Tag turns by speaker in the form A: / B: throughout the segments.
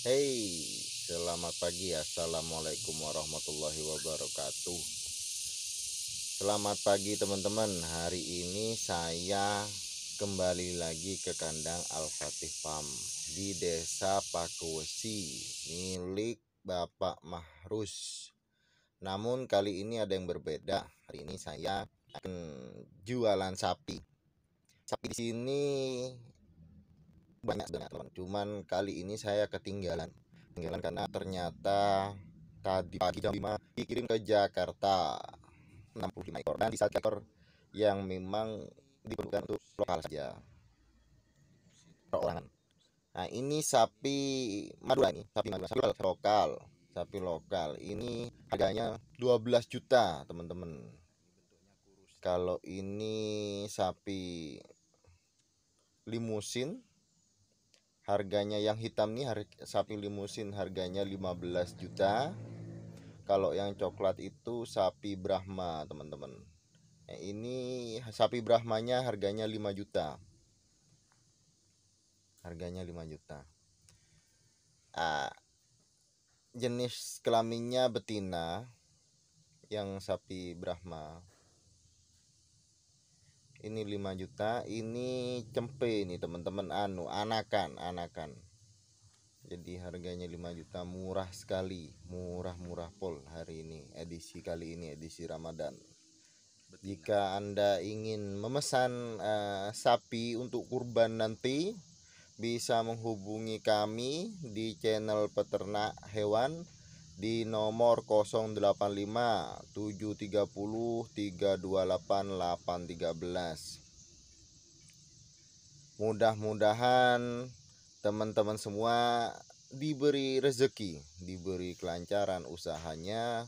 A: Hey, selamat pagi. Assalamualaikum warahmatullahi wabarakatuh. Selamat pagi, teman-teman. Hari ini saya kembali lagi ke kandang Al-Fatih Farm di Desa Pakowesi milik Bapak Mahrus. Namun kali ini ada yang berbeda. Hari ini saya akan jualan sapi. Sapi di sini banyak sebenarnya teman cuman kali ini saya ketinggalan ketinggalan karena ternyata tadi pagi jam 5 dikirim ke Jakarta 65 ekor dan di satu ekor yang memang diperlukan untuk lokal saja perorangan nah ini sapi Madura ini sapi Madura sapi lokal sapi lokal ini harganya 12 juta teman-teman kalau ini sapi limusin harganya yang hitam nih harga, sapi limusin harganya 15 juta kalau yang coklat itu sapi Brahma teman-teman nah, ini sapi Brahmanya harganya 5 juta harganya 5 juta ah, jenis kelaminnya betina yang sapi Brahma ini 5 juta ini cempe ini teman-teman anu anakan anakan jadi harganya 5 juta murah sekali murah-murah pol hari ini edisi kali ini edisi Ramadan Betina. jika anda ingin memesan uh, sapi untuk kurban nanti bisa menghubungi kami di channel peternak hewan di nomor 085 730 328 813. Mudah-mudahan teman-teman semua diberi rezeki, diberi kelancaran usahanya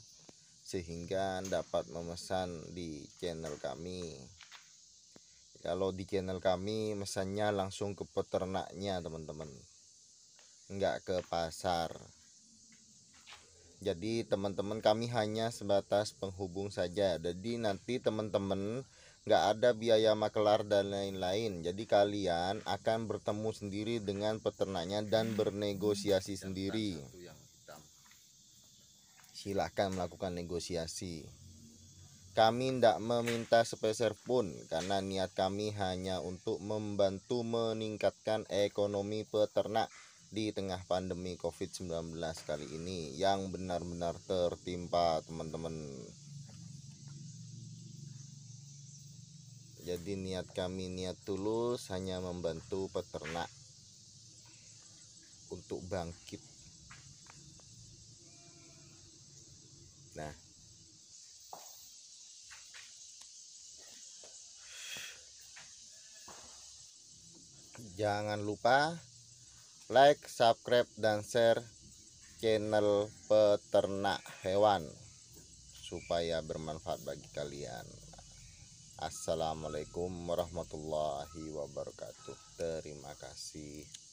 A: sehingga dapat memesan di channel kami. Kalau di channel kami mesannya langsung ke peternaknya, teman-teman. Enggak ke pasar. Jadi teman-teman kami hanya sebatas penghubung saja. Jadi nanti teman-teman nggak ada biaya makelar dan lain-lain. Jadi kalian akan bertemu sendiri dengan peternaknya dan bernegosiasi sendiri. Silahkan melakukan negosiasi. Kami tidak meminta sepeser pun karena niat kami hanya untuk membantu meningkatkan ekonomi peternak di tengah pandemi COVID-19 kali ini yang benar-benar tertimpa teman-teman. Jadi niat kami niat tulus hanya membantu peternak untuk bangkit. Nah, jangan lupa like, subscribe, dan share channel peternak hewan supaya bermanfaat bagi kalian. Assalamualaikum warahmatullahi wabarakatuh. Terima kasih.